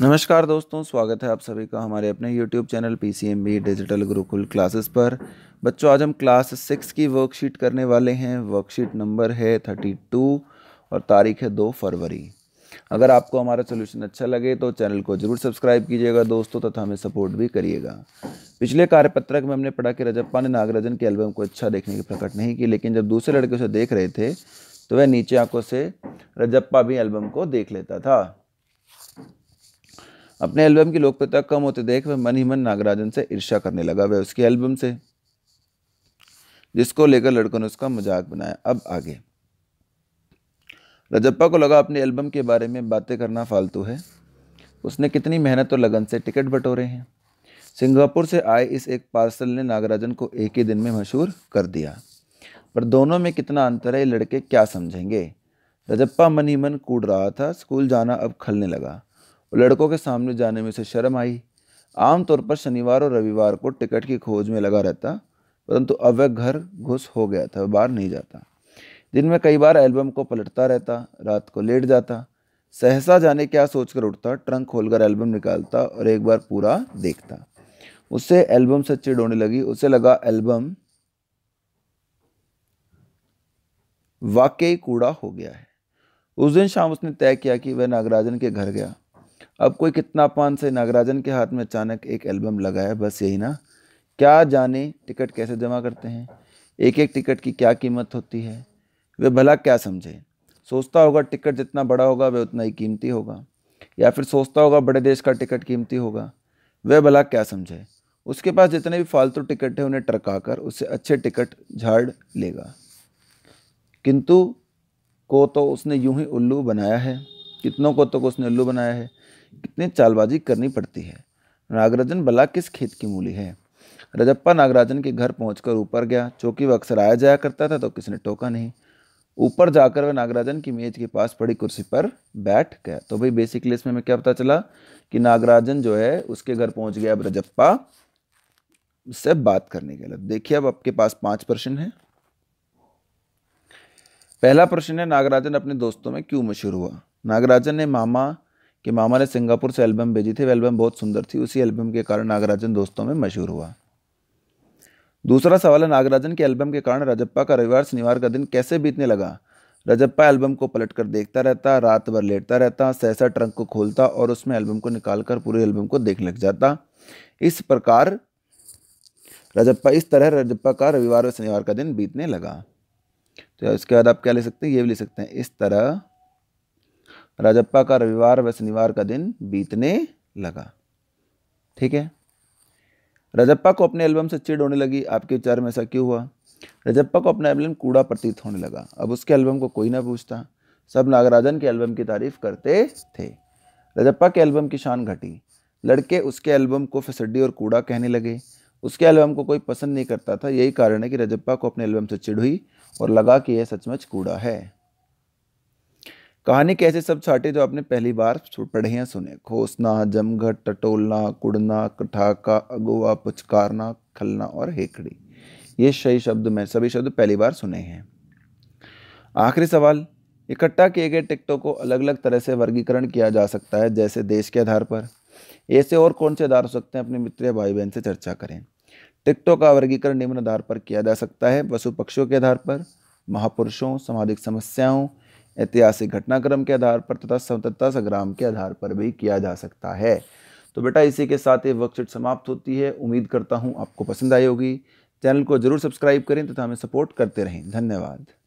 नमस्कार दोस्तों स्वागत है आप सभी का हमारे अपने YouTube channel P C M B digital Gurukul classes पर बच्चों आज हम क्लास सिक्स की वर्कशीट करने वाले हैं वर्कशीट नंबर है थर्टी टू और तारीख है दो फरवरी अगर आपको हमारा सोल्यूशन अच्छा लगे तो चैनल को जरूर सब्सक्राइब कीजिएगा दोस्तों तथा हमें सपोर्ट भी करिएगा पिछले कार्यपत्रक में हमने पढ़ा कि रजप्पा ने नागराजन के एल्बम को अच्छा देखने की प्रकट नहीं की लेकिन जब दूसरे लड़के उसे देख रहे थे तो वह नीचे आंखों से रजप्पा भी एल्बम को देख लेता था अपने एल्बम की लोकप्रियता कम होते देख वह मन ही मन नागराजन से ईर्षा करने लगा वह उसके एल्बम से जिसको लेकर लड़कों ने उसका मजाक बनाया अब आगे रजप्पा को लगा अपने एल्बम के बारे में बातें करना फालतू है उसने कितनी मेहनत और लगन से टिकट बटोरे हैं सिंगापुर से आए इस एक पार्सल ने नागराजन को एक ही दिन में मशहूर कर दिया पर दोनों में कितना अंतर है लड़के क्या समझेंगे रजप्पा मन ही मन कूद रहा था स्कूल जाना अब खलने लगा लड़कों के सामने जाने में उसे शर्म आई आमतौर पर शनिवार और रविवार को टिकट की खोज में लगा रहता परंतु अब वह घर घुस हो गया था बाहर नहीं जाता दिन में कई बार एल्बम को पलटता रहता रात को लेट जाता सहसा जाने क्या सोचकर उठता ट्रंक खोलकर एल्बम निकालता और एक बार पूरा देखता उससे एल्बम से चिड़ होने लगी उसे लगा एल्बम वाकई कूड़ा हो गया है उस दिन शाम उसने तय किया कि वह नागराजन के घर गया अब कोई कितना पान से नागराजन के हाथ में अचानक एक एल्बम लगाया बस यही ना क्या जाने टिकट कैसे जमा करते हैं एक एक टिकट की क्या कीमत होती है वे भला क्या समझे सोचता होगा टिकट जितना बड़ा होगा वह उतना ही कीमती होगा या फिर सोचता होगा बड़े देश का टिकट कीमती होगा वह भला क्या समझे उसके पास जितने भी फालतू टिकट हैं उन्हें टरका कर उससे अच्छे टिकट झाड़ लेगा किंतु को तो उसने यूं ही उल्लू बनाया है कितनों को तो उसने उल्लू बनाया है कितनी चालबाजी करनी पड़ती है नागराजन भला किस खेत की मूली है रजप्पा नागराजन के घर पहुंचकर ऊपर गया चौकी वह अक्सर आया जाया करता था तो किसी ने टोका नहीं ऊपर जाकर वह नागराजन की मेज के पास पड़ी कुर्सी पर बैठ गया तो भाई बेसिकली इसमें हमें क्या पता चला कि नागराजन जो है उसके घर पहुंच गया अब रजप्पा से बात करने के लिए देखिए अब आपके पास पांच प्रश्न है पहला प्रश्न है नागराजन अपने दोस्तों में क्यों मशहूर हुआ नागराजन ने मामा के मामा ने सिंगापुर से एल्बम भेजी थी वह एल्बम बहुत सुंदर थी उसी एल्बम के कारण नागराजन दोस्तों में मशहूर हुआ दूसरा सवाल है नागराजन के एल्बम के कारण रजप्पा का रविवार शनिवार का दिन कैसे बीतने लगा रजप्पा एल्बम को पलट कर देखता रहता रात भर लेटता रहता सहसा ट्रंक को खोलता और उसमें एल्बम को निकाल कर पूरे एल्बम को देखने लग जाता इस प्रकार रजप्पा इस तरह रजप्पा का रविवार और शनिवार का दिन बीतने लगा तो इसके बाद आप क्या ले सकते हैं ये भी ले सकते हैं इस तरह राजप्पा का रविवार व शनिवार का दिन बीतने लगा ठीक है रजप्पा को अपने एल्बम से चिड़ होने लगी आपके विचार में ऐसा क्यों हुआ रजप्पा को अपना एल्बम कूड़ा प्रतीत होने लगा अब उसके एल्बम को कोई ना पूछता सब नागराजन के एल्बम की तारीफ करते थे रजप्पा के एल्बम की शान घटी लड़के उसके एल्बम को फिसड्डी और कूड़ा कहने लगे उसके एल्बम को कोई पसंद नहीं करता था यही कारण है कि रजप्पा को अपने एल्बम से चिड़ हुई और लगा कि यह सचमच कूड़ा है कहानी के ऐसे शब्द छाटे जो तो आपने पहली बार पढ़े हैं सुने खोसना जमघट टटोलना कुड़ना कठाका अगोवा पुचकारना खलना और हेकड़ी ये सही शब्द में सभी शब्द पहली बार सुने हैं आखिरी सवाल इकट्ठा किए गए टिकटों को अलग अलग तरह से वर्गीकरण किया जा सकता है जैसे देश के आधार पर ऐसे और कौन से आधार हो सकते हैं अपने मित्र या भाई बहन से चर्चा करें टिकटों का वर्गीकरण निम्न आधार पर किया जा सकता है पशु पक्षियों के आधार पर महापुरुषों सामाजिक समस्याओं ऐतिहासिक घटनाक्रम के आधार पर तथा स्वतंत्रता संग्राम के आधार पर भी किया जा सकता है तो बेटा इसी के साथ ये वर्कशीट समाप्त होती है उम्मीद करता हूँ आपको पसंद आई होगी चैनल को जरूर सब्सक्राइब करें तथा हमें सपोर्ट करते रहें धन्यवाद